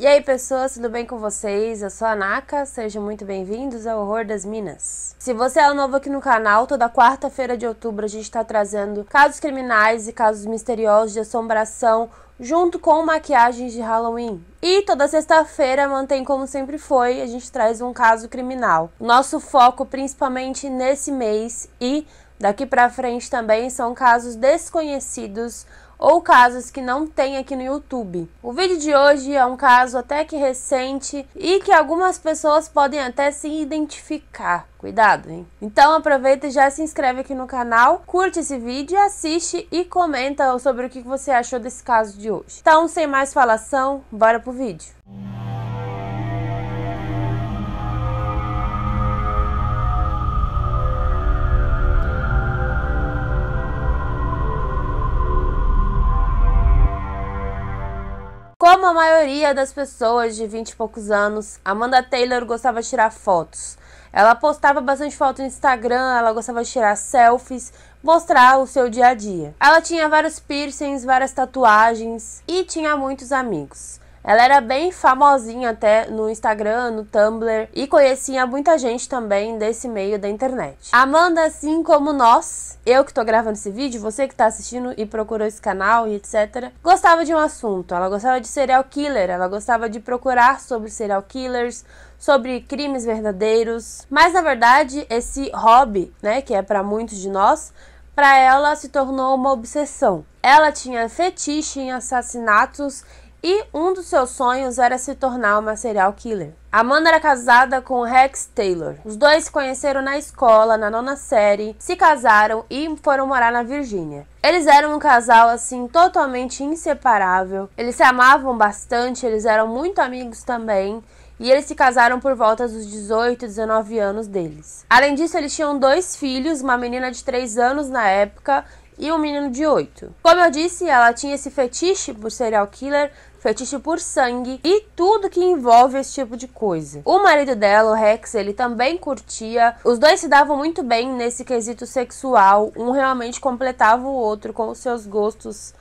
E aí, pessoas, tudo bem com vocês? Eu sou a Naka, sejam muito bem-vindos ao Horror das Minas. Se você é novo aqui no canal, toda quarta-feira de outubro a gente está trazendo casos criminais e casos misteriosos de assombração junto com maquiagens de Halloween. E toda sexta-feira mantém como sempre foi, a gente traz um caso criminal. Nosso foco principalmente nesse mês e Daqui para frente também são casos desconhecidos ou casos que não tem aqui no YouTube. O vídeo de hoje é um caso até que recente e que algumas pessoas podem até se identificar. Cuidado, hein? Então aproveita e já se inscreve aqui no canal, curte esse vídeo, assiste e comenta sobre o que você achou desse caso de hoje. Então, sem mais falação, bora pro vídeo. Música Como a maioria das pessoas de 20 e poucos anos, Amanda Taylor gostava de tirar fotos. Ela postava bastante foto no Instagram, ela gostava de tirar selfies, mostrar o seu dia a dia. Ela tinha vários piercings, várias tatuagens e tinha muitos amigos. Ela era bem famosinha até no Instagram, no Tumblr e conhecia muita gente também desse meio da internet. Amanda, assim como nós, eu que tô gravando esse vídeo, você que tá assistindo e procurou esse canal e etc, gostava de um assunto. Ela gostava de serial killer, ela gostava de procurar sobre serial killers, sobre crimes verdadeiros. Mas na verdade, esse hobby, né, que é para muitos de nós, para ela se tornou uma obsessão. Ela tinha fetiche em assassinatos e um dos seus sonhos era se tornar uma serial killer. Amanda era casada com Rex Taylor. Os dois se conheceram na escola, na nona série, se casaram e foram morar na Virgínia. Eles eram um casal assim totalmente inseparável. Eles se amavam bastante, eles eram muito amigos também. E eles se casaram por volta dos 18, 19 anos deles. Além disso, eles tinham dois filhos, uma menina de 3 anos na época e um menino de 8. Como eu disse, ela tinha esse fetiche por serial killer, fetiche por sangue e tudo que envolve esse tipo de coisa. O marido dela, o Rex, ele também curtia. Os dois se davam muito bem nesse quesito sexual. Um realmente completava o outro com os seus gostos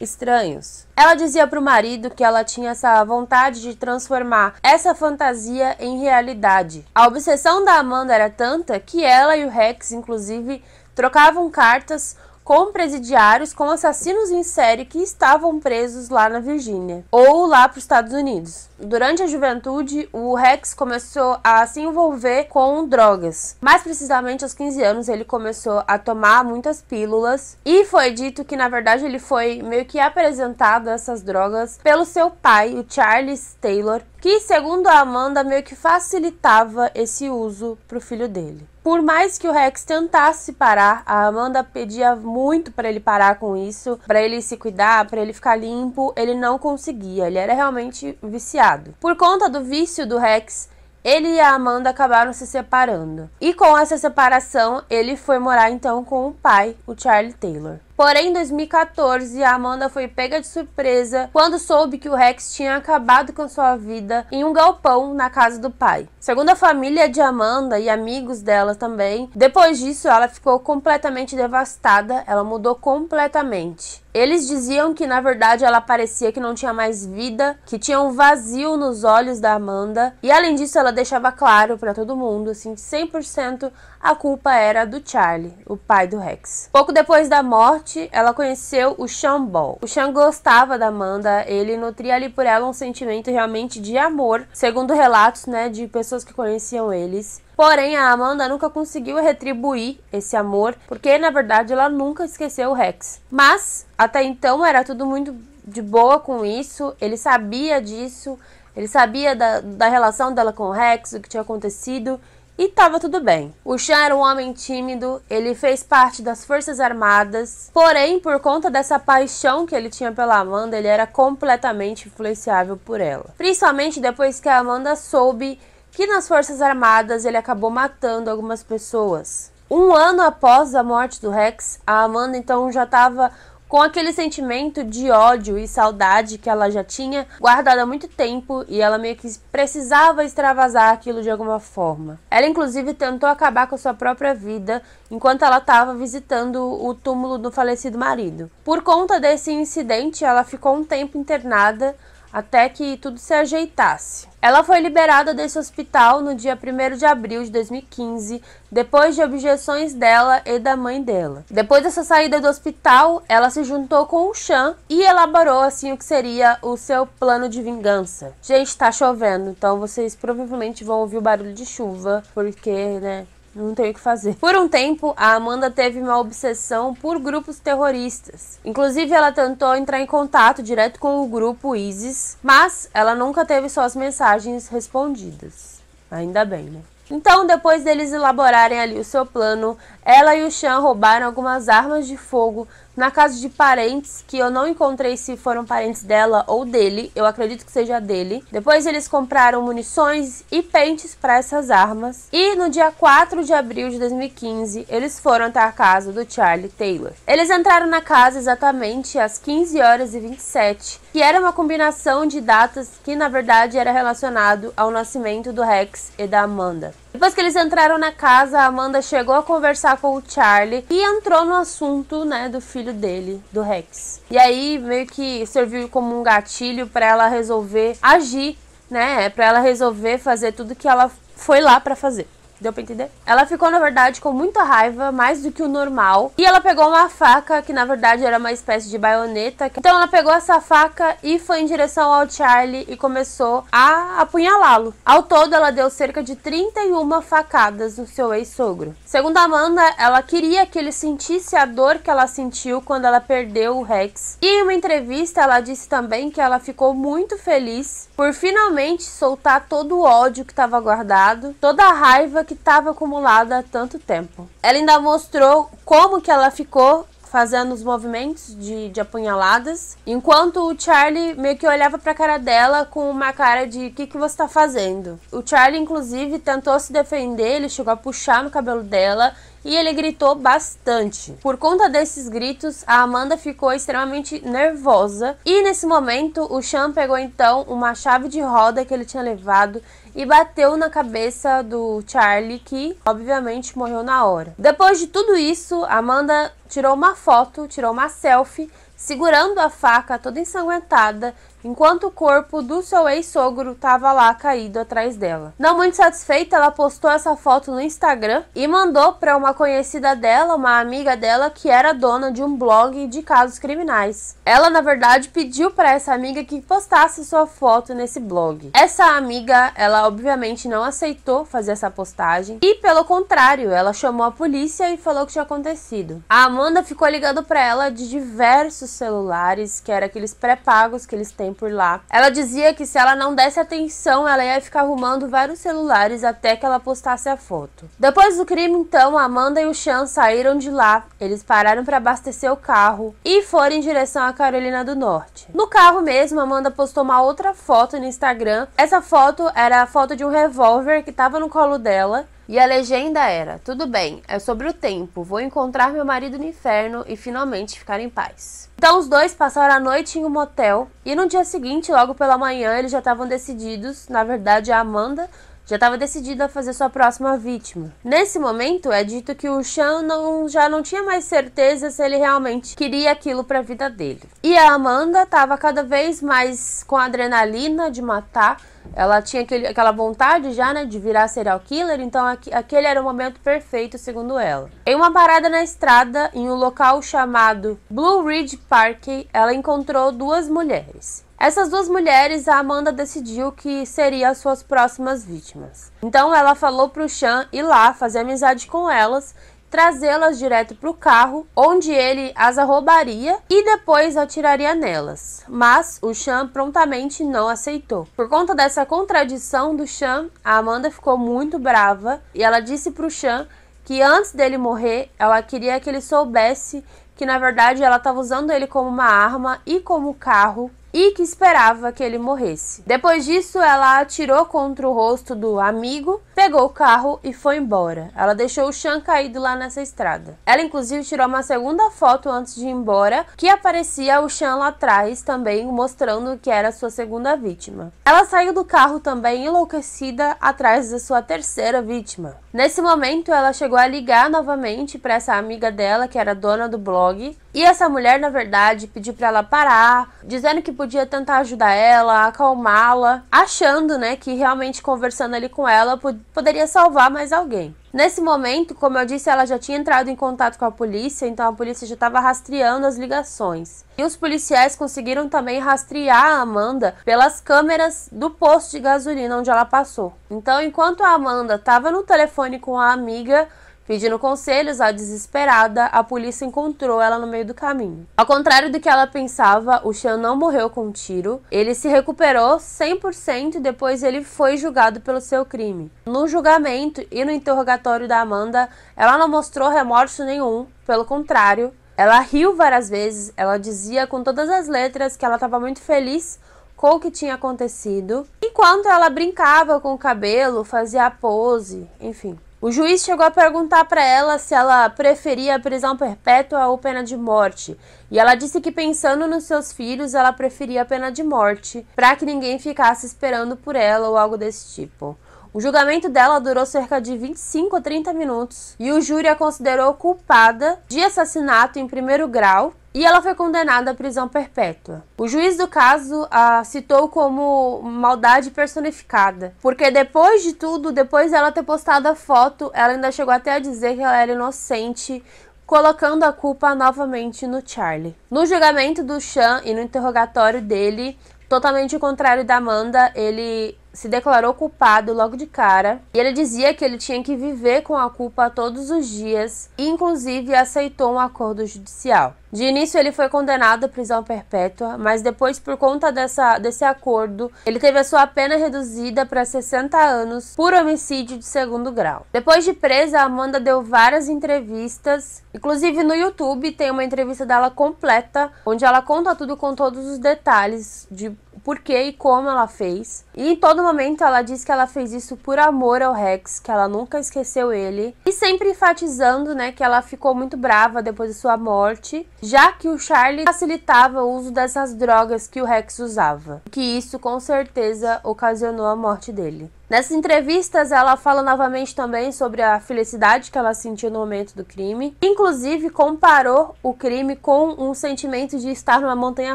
estranhos. Ela dizia para o marido que ela tinha essa vontade de transformar essa fantasia em realidade. A obsessão da Amanda era tanta que ela e o Rex, inclusive, trocavam cartas com presidiários com assassinos em série que estavam presos lá na Virgínia ou lá para os Estados Unidos. Durante a juventude, o Rex começou a se envolver com drogas. Mais precisamente aos 15 anos, ele começou a tomar muitas pílulas e foi dito que na verdade ele foi meio que apresentado a essas drogas pelo seu pai, o Charles Taylor, que segundo a Amanda meio que facilitava esse uso para o filho dele. Por mais que o Rex tentasse parar, a Amanda pedia muito para ele parar com isso, para ele se cuidar, para ele ficar limpo, ele não conseguia, ele era realmente viciado. Por conta do vício do Rex, ele e a Amanda acabaram se separando. E com essa separação, ele foi morar então com o pai, o Charlie Taylor. Porém, em 2014, a Amanda foi pega de surpresa quando soube que o Rex tinha acabado com sua vida em um galpão na casa do pai. Segundo a família de Amanda e amigos dela também, depois disso ela ficou completamente devastada, ela mudou completamente. Eles diziam que na verdade ela parecia que não tinha mais vida, que tinha um vazio nos olhos da Amanda, e além disso ela deixava claro para todo mundo, assim, 100% a culpa era do Charlie, o pai do Rex. Pouco depois da morte morte, ela conheceu o Shambol. O Shang gostava da Amanda, ele nutria ali por ela um sentimento realmente de amor, segundo relatos, né, de pessoas que conheciam eles. Porém, a Amanda nunca conseguiu retribuir esse amor, porque na verdade ela nunca esqueceu o Rex. Mas até então era tudo muito de boa com isso, ele sabia disso, ele sabia da, da relação dela com o Rex, o que tinha acontecido, e tava tudo bem. O Chan era um homem tímido, ele fez parte das Forças Armadas, porém, por conta dessa paixão que ele tinha pela Amanda, ele era completamente influenciável por ela. Principalmente depois que a Amanda soube que nas Forças Armadas ele acabou matando algumas pessoas. Um ano após a morte do Rex, a Amanda então já estava com aquele sentimento de ódio e saudade que ela já tinha guardado há muito tempo e ela meio que precisava extravasar aquilo de alguma forma. Ela inclusive tentou acabar com sua própria vida enquanto ela estava visitando o túmulo do falecido marido. Por conta desse incidente, ela ficou um tempo internada até que tudo se ajeitasse. Ela foi liberada desse hospital no dia 1 de abril de 2015, depois de objeções dela e da mãe dela. Depois dessa saída do hospital, ela se juntou com o Chan e elaborou assim o que seria o seu plano de vingança. Gente, tá chovendo, então vocês provavelmente vão ouvir o barulho de chuva, porque, né, não tenho o que fazer. Por um tempo, a Amanda teve uma obsessão por grupos terroristas. Inclusive, ela tentou entrar em contato direto com o grupo ISIS, mas ela nunca teve suas mensagens respondidas. Ainda bem, né? Então, depois deles elaborarem ali o seu plano, ela e o Chan roubaram algumas armas de fogo na casa de parentes, que eu não encontrei se foram parentes dela ou dele, eu acredito que seja dele. Depois eles compraram munições e pentes para essas armas. E no dia 4 de abril de 2015, eles foram até a casa do Charlie Taylor. Eles entraram na casa exatamente às 15 horas e 27, que era uma combinação de datas que na verdade era relacionado ao nascimento do Rex e da Amanda. Depois que eles entraram na casa, a Amanda chegou a conversar com o Charlie e entrou no assunto, né, do filho dele, do Rex. E aí meio que serviu como um gatilho para ela resolver agir, né, para ela resolver fazer tudo que ela foi lá para fazer. Deu pra entender? Ela ficou, na verdade, com muita raiva, mais do que o normal. E ela pegou uma faca, que na verdade era uma espécie de baioneta. Então ela pegou essa faca e foi em direção ao Charlie e começou a apunhalá-lo. Ao todo, ela deu cerca de 31 facadas no seu ex-sogro. Segundo Amanda, ela queria que ele sentisse a dor que ela sentiu quando ela perdeu o Rex. E em uma entrevista, ela disse também que ela ficou muito feliz por finalmente soltar todo o ódio que estava guardado, toda a raiva que que estava acumulada há tanto tempo. Ela ainda mostrou como que ela ficou fazendo os movimentos de, de apunhaladas, enquanto o Charlie meio que olhava para a cara dela com uma cara de o que, que você está fazendo. O Charlie, inclusive, tentou se defender, ele chegou a puxar no cabelo dela e ele gritou bastante. Por conta desses gritos, a Amanda ficou extremamente nervosa e nesse momento o Sean pegou então uma chave de roda que ele tinha levado e bateu na cabeça do Charlie, que obviamente morreu na hora. Depois de tudo isso, Amanda tirou uma foto, tirou uma selfie segurando a faca toda ensanguentada enquanto o corpo do seu ex-sogro estava lá caído atrás dela. Não muito satisfeita, ela postou essa foto no Instagram e mandou para uma conhecida dela, uma amiga dela, que era dona de um blog de casos criminais. Ela, na verdade, pediu para essa amiga que postasse sua foto nesse blog. Essa amiga, ela obviamente não aceitou fazer essa postagem e, pelo contrário, ela chamou a polícia e falou o que tinha acontecido. A Amanda ficou ligando para ela de diversos celulares, que eram aqueles pré-pagos que eles têm por lá. Ela dizia que se ela não desse atenção, ela ia ficar arrumando vários celulares até que ela postasse a foto. Depois do crime, então, Amanda e o Sean saíram de lá. Eles pararam para abastecer o carro e foram em direção à Carolina do Norte. No carro mesmo, Amanda postou uma outra foto no Instagram. Essa foto era a foto de um revólver que estava no colo dela e a legenda era: Tudo bem, é sobre o tempo, vou encontrar meu marido no inferno e finalmente ficar em paz. Então os dois passaram a noite em um motel e no dia seguinte, logo pela manhã, eles já estavam decididos. Na verdade, a Amanda já estava decidido a fazer sua próxima vítima. Nesse momento, é dito que o Shannon já não tinha mais certeza se ele realmente queria aquilo para a vida dele. E a Amanda estava cada vez mais com adrenalina de matar. Ela tinha aquele, aquela vontade já, né, de virar serial killer, então aquele era o momento perfeito, segundo ela. Em uma parada na estrada, em um local chamado Blue Ridge Park, ela encontrou duas mulheres. Essas duas mulheres, a Amanda decidiu que seriam as suas próximas vítimas. Então ela falou para o Chan ir lá fazer amizade com elas, trazê-las direto para o carro, onde ele as roubaria e depois atiraria nelas. Mas o Chan prontamente não aceitou. Por conta dessa contradição do Chan, a Amanda ficou muito brava e ela disse para o Chan que antes dele morrer, ela queria que ele soubesse que na verdade ela estava usando ele como uma arma e como carro e que esperava que ele morresse. Depois disso, ela atirou contra o rosto do amigo, pegou o carro e foi embora. Ela deixou o Sean caído lá nessa estrada. Ela, inclusive, tirou uma segunda foto antes de ir embora, que aparecia o Sean lá atrás também, mostrando que era sua segunda vítima. Ela saiu do carro também enlouquecida atrás da sua terceira vítima. Nesse momento, ela chegou a ligar novamente para essa amiga dela, que era dona do blog. E essa mulher, na verdade, pediu para ela parar, dizendo que podia tentar ajudar ela, acalmá-la, achando, né, que realmente conversando ali com ela poderia salvar mais alguém. Nesse momento, como eu disse, ela já tinha entrado em contato com a polícia, então a polícia já estava rastreando as ligações. E os policiais conseguiram também rastrear a Amanda pelas câmeras do posto de gasolina onde ela passou. Então, enquanto a Amanda estava no telefone com a amiga, Pedindo conselhos à desesperada, a polícia encontrou ela no meio do caminho. Ao contrário do que ela pensava, o Sean não morreu com um tiro. Ele se recuperou 100% e depois ele foi julgado pelo seu crime. No julgamento e no interrogatório da Amanda, ela não mostrou remorso nenhum. Pelo contrário, ela riu várias vezes. Ela dizia com todas as letras que ela estava muito feliz com o que tinha acontecido. Enquanto ela brincava com o cabelo, fazia pose, enfim. O juiz chegou a perguntar para ela se ela preferia a prisão perpétua ou pena de morte, e ela disse que pensando nos seus filhos, ela preferia a pena de morte, para que ninguém ficasse esperando por ela ou algo desse tipo. O julgamento dela durou cerca de 25 a 30 minutos e o júri a considerou culpada de assassinato em primeiro grau e ela foi condenada à prisão perpétua. O juiz do caso a ah, citou como maldade personificada, porque depois de tudo, depois dela ter postado a foto, ela ainda chegou até a dizer que ela era inocente, colocando a culpa novamente no Charlie. No julgamento do Sean e no interrogatório dele, totalmente o contrário da Amanda, ele se declarou culpado logo de cara e ele dizia que ele tinha que viver com a culpa todos os dias e, inclusive, aceitou um acordo judicial. De início, ele foi condenado à prisão perpétua, mas depois, por conta dessa, desse acordo, ele teve a sua pena reduzida para 60 anos por homicídio de segundo grau. Depois de presa, Amanda deu várias entrevistas, inclusive no YouTube tem uma entrevista dela completa, onde ela conta tudo com todos os detalhes de por que e como ela fez. E em todo momento ela diz que ela fez isso por amor ao Rex, que ela nunca esqueceu ele. E sempre enfatizando, né, que ela ficou muito brava depois de sua morte, já que o Charlie facilitava o uso dessas drogas que o Rex usava. Que isso com certeza ocasionou a morte dele. Nessas entrevistas, ela fala novamente também sobre a felicidade que ela sentiu no momento do crime. Inclusive, comparou o crime com um sentimento de estar numa montanha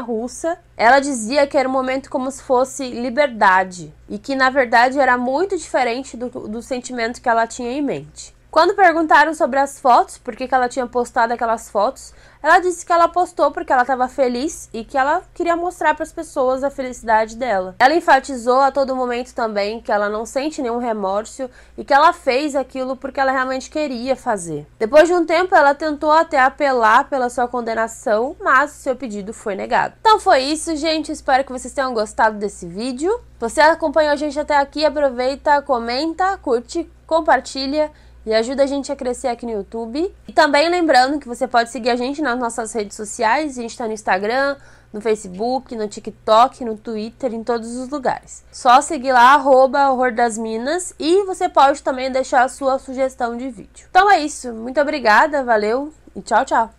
russa. Ela dizia que era um momento como se fosse liberdade e que, na verdade, era muito diferente do, do sentimento que ela tinha em mente. Quando perguntaram sobre as fotos, por que, que ela tinha postado aquelas fotos, ela disse que ela postou porque ela estava feliz e que ela queria mostrar para as pessoas a felicidade dela. Ela enfatizou a todo momento também que ela não sente nenhum remorso e que ela fez aquilo porque ela realmente queria fazer. Depois de um tempo, ela tentou até apelar pela sua condenação, mas seu pedido foi negado. Então foi isso, gente. Espero que vocês tenham gostado desse vídeo. Você acompanhou a gente até aqui, aproveita, comenta, curte, compartilha e ajuda a gente a crescer aqui no YouTube. E também lembrando que você pode seguir a gente nas nossas redes sociais, a gente está no Instagram, no Facebook, no TikTok, no Twitter, em todos os lugares. Só seguir lá, arroba Horror das Minas, e você pode também deixar a sua sugestão de vídeo. Então é isso, muito obrigada, valeu e tchau, tchau!